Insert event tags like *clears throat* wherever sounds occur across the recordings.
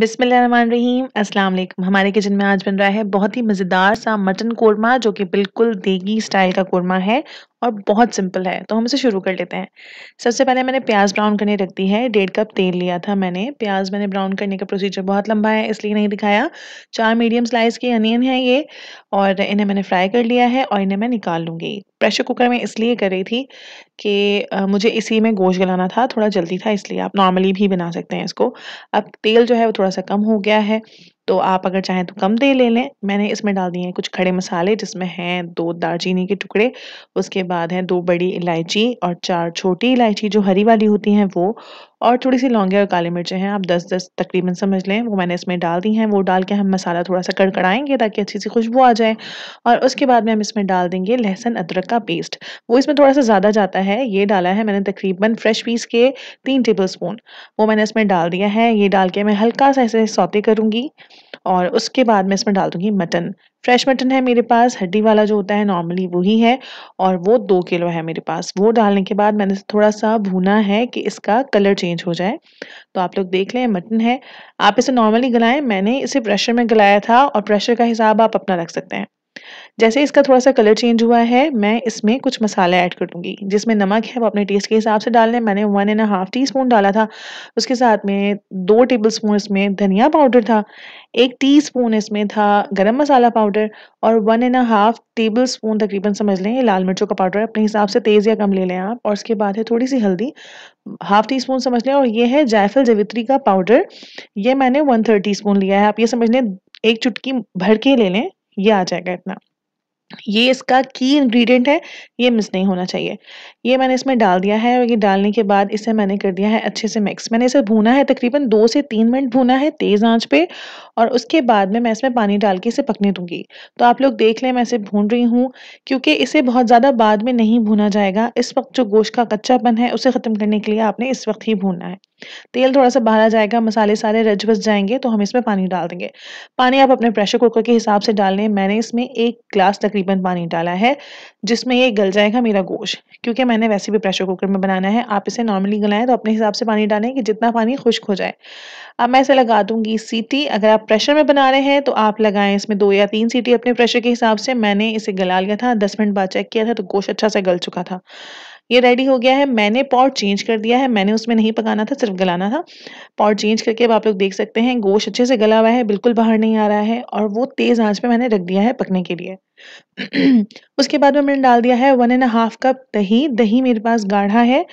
बिसमीम अस्सलाम वालेकुम हमारे किचन में आज बन रहा है बहुत ही मज़ेदार सा मटन कोरमा जो कि बिल्कुल देगी स्टाइल का कोरमा है और बहुत सिंपल है तो हम इसे शुरू कर लेते हैं सबसे पहले मैंने प्याज ब्राउन करने रख दी है डेढ़ कप तेल लिया था मैंने प्याज मैंने ब्राउन करने का प्रोसीजर बहुत लंबा है इसलिए नहीं दिखाया चार मीडियम स्लाइस के अनियन है ये और इन्हें मैंने फ्राई कर लिया है और इन्हें मैं निकाल लूँगी प्रेशर कुकर में इसलिए कर रही थी कि मुझे इसी में गोश्त गलाना था, थोड़ा जल्दी था इसलिए आप नॉर्मली भी बना सकते हैं इसको। अब तेल जो है वो थोड़ा-सा कम हो गया है, तो आप अगर चाहें तो कम तेल ले लें। मैंने इसमें डाल दिए हैं कुछ खड़े मसाले जिसमें हैं दो दालचीनी के टुकड़े, उसके बाद हैं दो बड़ी इलायची और चार छोटी इलायची जो हरी वाली होती हैं वो और थोड़ी सी लौंगे और काली मिर्चें हैं आप दस दस तकरीबन समझ लें वो मैंने इसमें डाल दी हैं वो डाल के हम मसाला थोड़ा सा कड़कड़ाएंगे ताकि अच्छी सी खुशबू आ जाए और उसके बाद में हम इसमें डाल देंगे लहसन अदरक का पेस्ट वो इसमें थोड़ा सा ज़्यादा जाता है ये डाला है मैंने तकरीबन फ्रेश पीस के तीन टेबल स्पून वो मैंने इसमें डाल दिया है ये डाल के मैं हल्का सा ऐसे सौते करूँगी और उसके बाद मैं इसमें डाल दूँगी मटन फ्रेश मटन है मेरे पास हड्डी वाला जो होता है नॉर्मली वही है और वो दो किलो है मेरे पास वो डालने के बाद मैंने थोड़ा सा भुना है कि इसका कलर चेंज हो जाए तो आप लोग देख लें मटन है आप इसे नॉर्मली गलाएं मैंने इसे प्रेशर में गलाया था और प्रेशर का हिसाब आप अपना रख सकते हैं जैसे इसका थोड़ा सा कलर चेंज हुआ है मैं इसमें कुछ मसाला ऐड कर जिसमें नमक है वो अपने टेस्ट के हिसाब से डालना है मैंने one and half teaspoon डाला था उसके साथ में दो टेबल स्पून इसमें धनिया पाउडर था एक टी स्पून इसमें था गरम मसाला पाउडर और one and half tablespoon तकरीबन समझ लें ये लाल मिर्चों का पाउडर अपने हिसाब से तेज़ या कम ले लें आप और उसके बाद है थोड़ी सी हल्दी हाफ टी स्पून समझ लें और ये है जायफल जवित्री का पाउडर ये मैंने वन थर्ड टी स्पून लिया है आप ये समझ लें एक चुटकी भर के ले लें ये आ जाएगा इतना ये इसका की इंग्रेडिएंट है ये मिस नहीं होना चाहिए ये मैंने इसमें डाल दिया है और ये डालने के बाद इसे मैंने कर दिया है अच्छे से मिक्स मैंने इसे भूना है तकरीबन दो से तीन मिनट भूना है तेज़ आंच पे और उसके बाद में मैं इसमें पानी डाल के इसे पकने दूंगी तो आप लोग देख लें मैं इसे भून रही हूँ क्योंकि इसे बहुत ज़्यादा बाद में नहीं भूना जाएगा इस वक्त जो गोश्त का कच्चापन है उसे ख़त्म करने के लिए आपने इस वक्त ही भूनना है तेल थोड़ा सा बाहर आ जाएगा मसाले सारे रज बस जाएंगे तो हम इसमें पानी डाल देंगे पानी आप अपने प्रेशर कुकर के हिसाब से डाल लें मैंने इसमें एक ग्लास तकरीबन पानी डाला है जिसमें ये गल जाएगा मेरा गोश्त क्योंकि मैंने वैसे भी प्रेशर कुकर में बनाना है आप इसे नॉर्मली गलाएं तो अपने हिसाब से पानी डालें कि जितना पानी खुश्क हो जाए अब मैं इसे लगा दूंगी सीटी अगर आप प्रेशर में बना रहे हैं तो आप लगाएं इसमें दो या तीन सीटी अपने प्रेशर के हिसाब से मैंने इसे गला लिया था दस मिनट बाद चेक किया था तो गोश्त अच्छा सा गल चुका था ये रेडी हो गया है मैंने पॉट चेंज कर दिया है मैंने उसमें नहीं पकाना था सिर्फ गलाना था पॉट चेंज करके अब आप लोग देख सकते हैं गोश्त अच्छे से गला हुआ है बिल्कुल बाहर नहीं आ रहा है और वो तेज़ आंच पे मैंने रख दिया है पकने के लिए *clears throat* उसके बाद में मैंने डाल दिया है वन एंड हाफ कप दही दही मेरे पास गाढ़ा है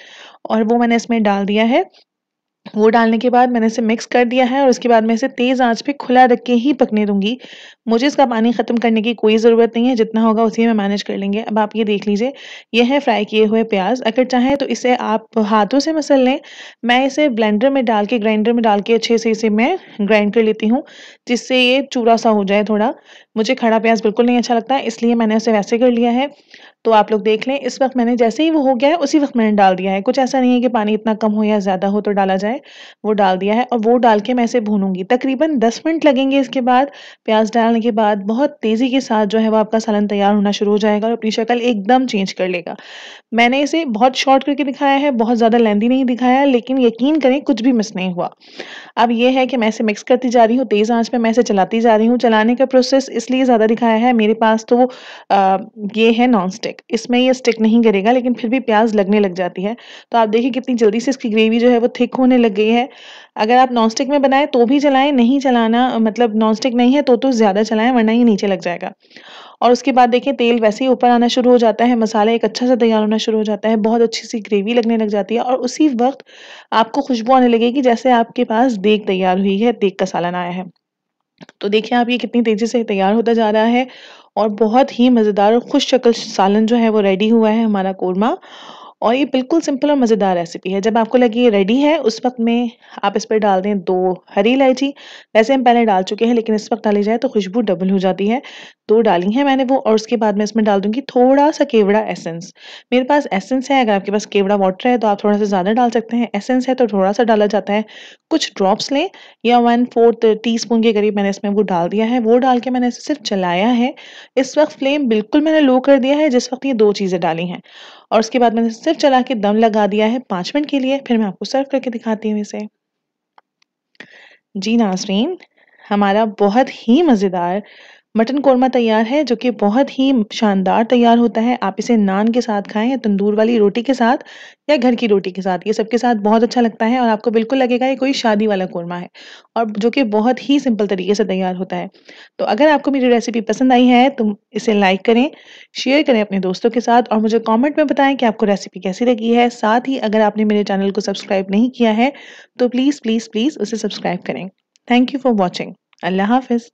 और वो मैंने इसमें डाल दिया है वो डालने के बाद मैंने इसे मिक्स कर दिया है और उसके बाद मैं इसे तेज़ आंच पे खुला रख के ही पकने दूंगी मुझे इसका पानी ख़त्म करने की कोई ज़रूरत नहीं है जितना होगा उसी में मैनेज कर लेंगे अब आप ये देख लीजिए ये है फ्राई किए हुए प्याज अगर चाहें तो इसे आप हाथों से मसल लें मैं इसे ब्लेंडर में डाल के ग्राइंडर में डाल के अच्छे से इसे मैं ग्राइंड कर लेती हूँ जिससे ये चूरा सा हो जाए थोड़ा मुझे खड़ा प्याज बिल्कुल नहीं अच्छा लगता इसलिए मैंने उसे वैसे कर लिया है तो आप लोग देख लें इस वक्त मैंने जैसे ही वो हो गया है उसी वक्त मैंने डाल दिया है कुछ ऐसा नहीं है कि पानी इतना कम हो या ज़्यादा हो तो डाला जाए है वो डाल दिया है और वो डाल के मैं इसे भूनूंगी तकरीबन दस मिनट लगेंगे इसके बाद प्याज डालने के बाद बहुत तेज़ी के साथ जो है वो आपका सालन तैयार होना शुरू हो जाएगा और अपनी शक्ल एकदम चेंज कर लेगा मैंने इसे बहुत शॉर्ट करके दिखाया है बहुत ज़्यादा लेंदी नहीं दिखाया लेकिन यकीन करें कुछ भी मिस नहीं हुआ अब यह है कि मैं इसे मिक्स करती जा रही हूँ तेज़ आँच पर मैं इसे चलाती जा रही हूँ चलाने का प्रोसेस इसलिए ज़्यादा दिखाया है मेरे पास तो ये है नॉन स्टिक इसमें यह स्टिक नहीं करेगा लेकिन फिर भी प्याज लगने लग जाती है तो आप देखिए कितनी जल्दी से इसकी ग्रेवी जो है वो थिक होने लग गई है अगर आप नॉनस्टिक में बनाएं तो भी चलाएं नहीं चलाना मतलब नॉनस्टिक नहीं है तो तो ज़्यादा चलाएं वरना ये नीचे लग जाएगा और उसके बाद देखें तेल वैसे ही ऊपर आना शुरू हो जाता है मसाला एक अच्छा सा तैयार होना शुरू हो जाता है बहुत अच्छी सी ग्रेवी लगने लग जाती है और उसी वक्त आपको खुशबू आने लगेगी जैसे आपके पास देख तैयार हुई है देख का सालन आया है तो देखिए आप ये कितनी तेज़ी से तैयार होता जा रहा है और बहुत ही मज़ेदार और खुश शक्ल सालन जो है वो रेडी हुआ है हमारा कोरमा और ये बिल्कुल सिंपल और मज़ेदार रेसिपी है जब आपको लगे ये रेडी है उस वक्त में आप इस पर डाल दें दो हरी इलायची वैसे हम पहले डाल चुके हैं लेकिन इस वक्त डाली जाए तो खुशबू डबल हो जाती है दो डाली हैं मैंने वो और उसके बाद मैं इसमें डाल दूंगी थोड़ा सा केवड़ा एसेंस मेरे पास एसेंस है अगर आपके पास केवड़ा वाटर है तो आप थोड़ा सा ज़्यादा डाल सकते हैं एसेंस है तो थोड़ा सा डाला जाता है कुछ ड्रॉप्स लें या वन फोर्थ टी स्पून के करीब मैंने इसमें वो डाल दिया है वो डाल के मैंने इसे सिर्फ चलाया है इस वक्त फ्लेम बिल्कुल मैंने लो कर दिया है जिस वक्त ये दो चीज़ें डाली हैं और उसके बाद मैंने सिर्फ चला के दम लगा दिया है पाँच मिनट के लिए फिर मैं आपको सर्व करके दिखाती हूँ इसे जी नासरीन हमारा बहुत ही मज़ेदार मटन कोरमा तैयार है जो कि बहुत ही शानदार तैयार होता है आप इसे नान के साथ खाएं या तंदूर वाली रोटी के साथ या घर की रोटी के साथ ये सबके साथ बहुत अच्छा लगता है और आपको बिल्कुल लगेगा ये कोई शादी वाला कोरमा है और जो कि बहुत ही सिंपल तरीके से तैयार होता है तो अगर आपको मेरी रेसिपी पसंद आई है तो इसे लाइक करें शेयर करें अपने दोस्तों के साथ और मुझे कॉमेंट में बताएं कि आपको रेसिपी कैसी लगी है साथ ही अगर आपने मेरे चैनल को सब्सक्राइब नहीं किया है तो प्लीज़ प्लीज़ प्लीज़ उसे सब्सक्राइब करें थैंक यू फॉर वॉचिंग अल्लाह हाफिज़